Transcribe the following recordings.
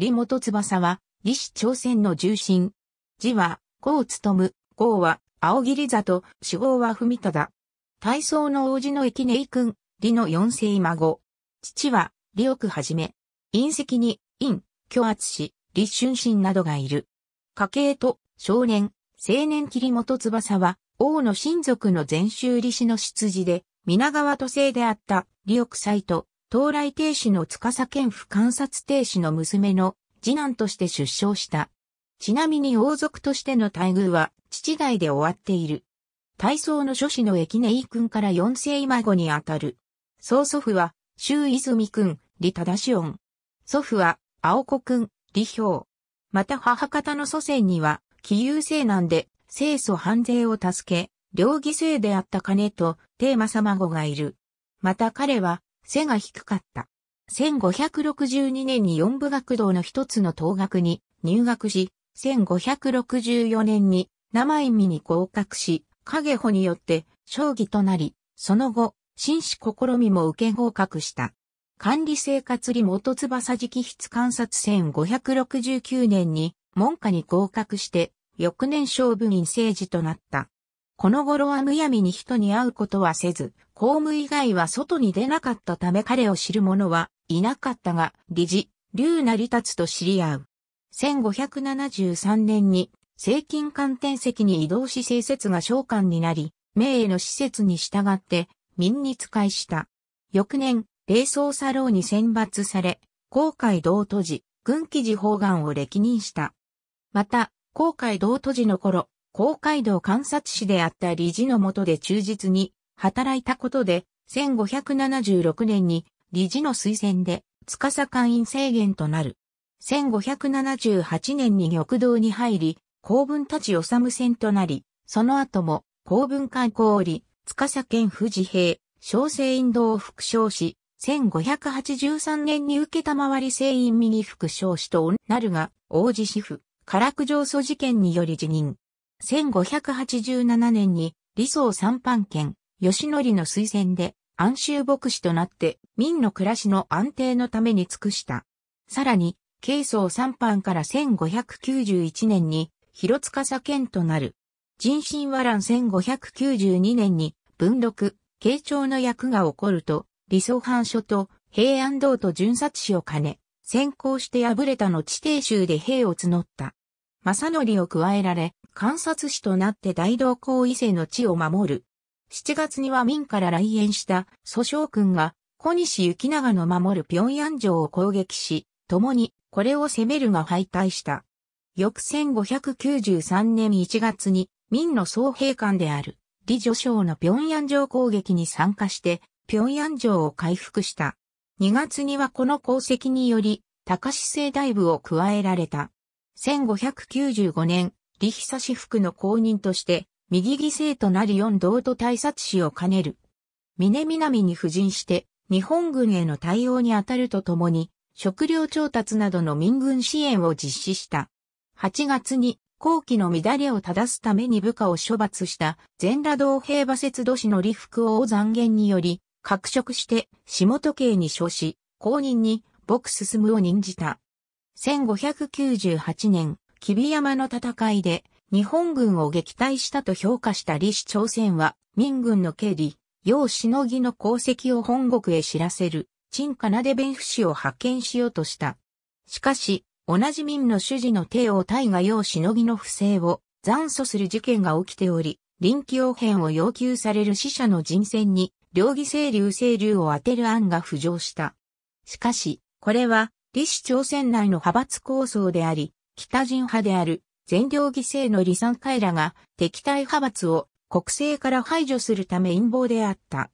李元翼は、李氏朝鮮の重臣。字は、を務、孔は、青霧里、死亡は文忠。体操の王子の駅根井君、李の四世孫。父は、李奥はじめ。隕石に、陰、巨圧し、李春心などがいる。家系と、少年、青年霧元翼は、王の親族の全州李氏の出自で、皆川都政であった李奥斎と東来亭主の司健府観察亭主の娘の次男として出生した。ちなみに王族としての待遇は父代で終わっている。体操の諸子の駅根井君から四世孫にあたる。曽祖父は、周泉君、李忠恩。祖父は、青子君、李氷。また母方の祖先には、気有生なんで、清祖藩税を助け、両義生であった金と、テーマ様子がいる。また彼は、背が低かった。1562年に四部学堂の一つの等学に入学し、1564年に生意味に合格し、影穂によって将棋となり、その後、紳士試みも受け合格した。管理生活理元翼直筆観察1569年に門下に合格して、翌年将部院政治となった。この頃はむやみに人に会うことはせず、公務以外は外に出なかったため彼を知る者はいなかったが、理事、竜成達と知り合う。1573年に、正金官転席に移動し政説が召喚になり、名への施設に従って、民に使いした。翌年、霊宗佐老に選抜され、公海道都寺、軍記事法願を歴任した。また、公海道都寺の頃、公会堂観察士であった理事のもとで忠実に働いたことで、1576年に理事の推薦で、司会員制限となる。1578年に玉堂に入り、公文たち治戦となり、その後も公文会理、司県富士兵、小生院堂を復唱し、1583年に受けたまわり聖院右副将士となるが、王子主婦、唐九条訴事件により辞任。1587年に理想三藩県、吉則の推薦で安州牧師となって民の暮らしの安定のために尽くした。さらに、慶宗三藩から1591年に広塚左県となる。人心和乱1592年に文禄、慶長の役が起こると、理想藩書と平安道と巡察士を兼ね、先行して敗れた後底州で兵を募った。正則を加えられ、観察士となって大道公伊勢の地を守る。7月には明から来園した蘇将軍が小西行長の守る平壌城を攻撃し、共にこれを攻めるが敗退した。翌1593年1月に明の総兵官である李助将の平壌城攻撃に参加して平壌城を回復した。2月にはこの功績により高市政大部を加えられた。1595年、李久志福の公認として、右犠牲となり四道と大殺士を兼ねる。峰南に布陣して、日本軍への対応に当たるとともに、食料調達などの民軍支援を実施した。8月に、後期の乱れを正すために部下を処罰した全羅道平馬節土市の李福王残言により、革職して下時計に処し、公認に、牧進を任じた。1598年、キ山の戦いで日本軍を撃退したと評価した李氏朝鮮は、民軍の経理、楊しのぎの功績を本国へ知らせる、陳奏で弁府氏を派遣しようとした。しかし、同じ民の主事の帝王大河楊しのぎの不正を残訴する事件が起きており、臨機応変を要求される死者の人選に、両義清流清流を当てる案が浮上した。しかし、これは李氏朝鮮内の派閥構想であり、北人派である全領犠牲の李三海らが敵対派閥を国政から排除するため陰謀であった。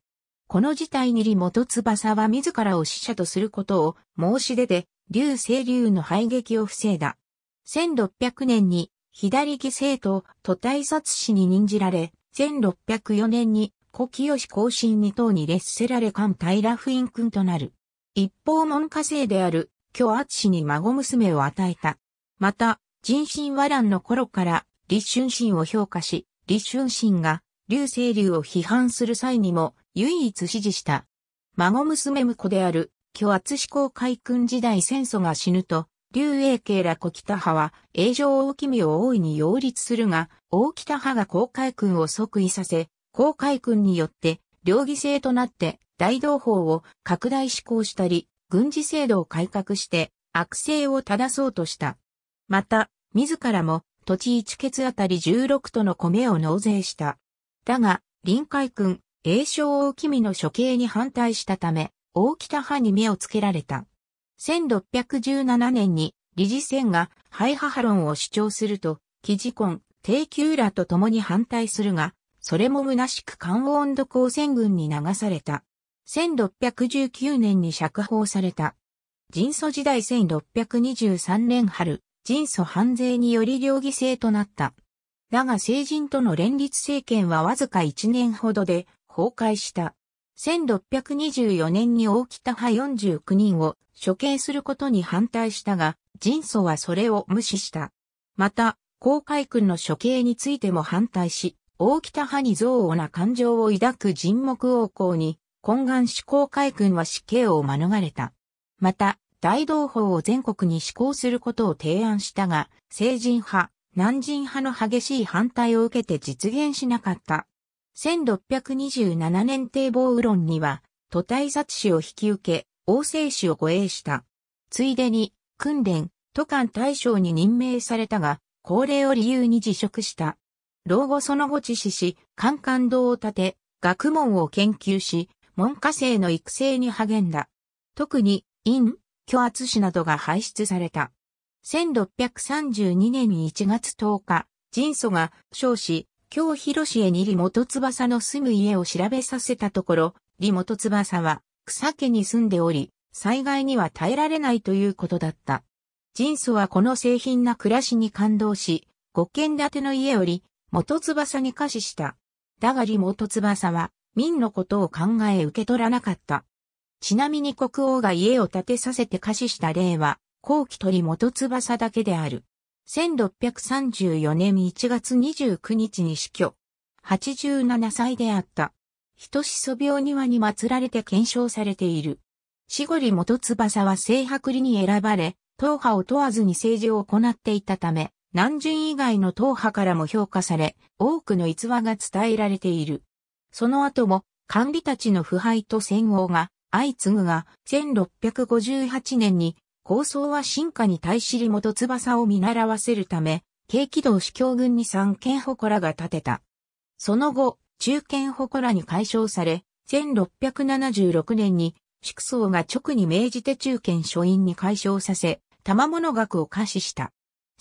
この事態に李元翼は自らを死者とすることを申し出て、劉清流の排撃を防いだ。1600年に左犠牲と都大殺死に任じられ、1604年に古清更新に等に列せられ官平不院君となる。一方門下生である許厚氏に孫娘を与えた。また、人心和乱の頃から立春心を評価し、立春心が劉清流を批判する際にも唯一支持した。孫娘婿である許厚氏公海君時代戦争が死ぬと、劉永慶ら小北派は、永城大君を大いに擁立するが、大北派が公海君を即位させ、公海君によって、両義制となって、大同法を拡大施行したり、軍事制度を改革して悪性を正そうとした。また、自らも土地1ケツあたり16との米を納税した。だが、臨海君、栄翔大君の処刑に反対したため、大北派に目をつけられた。1617年に理事選がハイハハ論を主張すると、記事婚、低級らと共に反対するが、それも虚しく関温度光線軍に流された。1619年に釈放された。人祖時代1623年春、人祖犯罪により両義制となった。だが成人との連立政権はわずか1年ほどで崩壊した。1624年に大北派49人を処刑することに反対したが、人祖はそれを無視した。また、公開君の処刑についても反対し、大北派に憎悪な感情を抱く人目王侯に懇願志向海軍は死刑を免れた。また、大同法を全国に施行することを提案したが、成人派、南人派の激しい反対を受けて実現しなかった。1627年堤防ウロンには、都大殺死を引き受け、王政死を護衛した。ついでに、訓練、都官大将に任命されたが、高齢を理由に辞職した。老後その後致死し、官官堂を建て、学問を研究し、門下生の育成に励んだ。特に、陰、虚圧士などが排出された。1632年1月10日、人祖が少子、京広氏へに李元翼の住む家を調べさせたところ、李元翼は草家に住んでおり、災害には耐えられないということだった。人祖はこの製品な暮らしに感動し、五軒建ての家より元翼に貸しした。だが李元翼は民のことを考え受け取らなかった。ちなみに国王が家を建てさせて可視した例は、後期鳥元翼だけである。1634年1月29日に死去。87歳であった。人しそ病庭に祀られて検証されている。死後里元翼は聖白里に選ばれ、党派を問わずに政治を行っていたため、南巡以外の党派からも評価され、多くの逸話が伝えられている。その後も、管理たちの腐敗と戦王が相次ぐが、1658年に構想は進化に対しり元翼を見習わせるため、軽機道司教軍に三剣祠が建てた。その後、中堅祠に解消され、1676年に、祝宗が直に命じて中堅書院に解消させ、玉物学を可視した。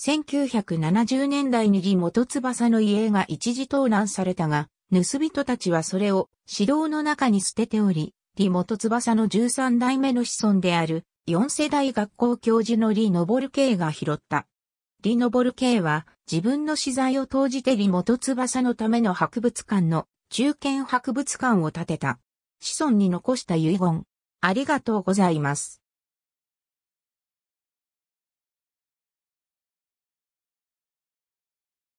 1970年代に李元翼の家が一時盗難されたが、盗人たちはそれを指導の中に捨てており、李元翼の13代目の子孫である、4世代学校教授の李昇慶が拾った。李昇慶は自分の資材を投じて李元翼のための博物館の中堅博物館を建てた。子孫に残した遺言。ありがとうございます。